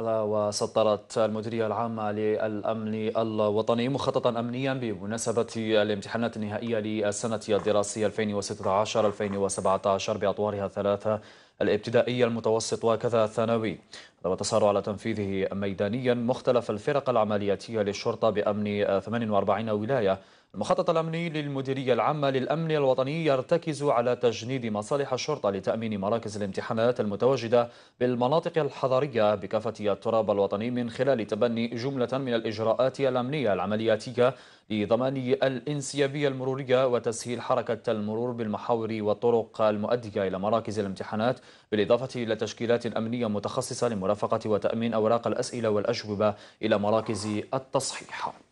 وسطرت المديرية العامة للأمن الوطني مخططا أمنيا بمناسبة الامتحانات النهائية للسنة الدراسية 2016-2017 بأطوارها الثلاثة الابتدائية المتوسط وكذا الثانوي وتسارع على تنفيذه ميدانيا مختلف الفرق العملياتية للشرطة بأمن 48 ولاية المخطط الأمني للمديرية العامة للأمن الوطني يرتكز على تجنيد مصالح الشرطة لتأمين مراكز الامتحانات المتواجدة بالمناطق الحضرية بكافة التراب الوطني من خلال تبني جملة من الإجراءات الأمنية العملياتية لضمان الانسيابية المرورية وتسهيل حركة المرور بالمحاور والطرق المؤدية إلى مراكز الامتحانات بالإضافة إلى تشكيلات أمنية متخصصة لمرافقة وتأمين أوراق الأسئلة والأجوبة إلى مراكز التصحيح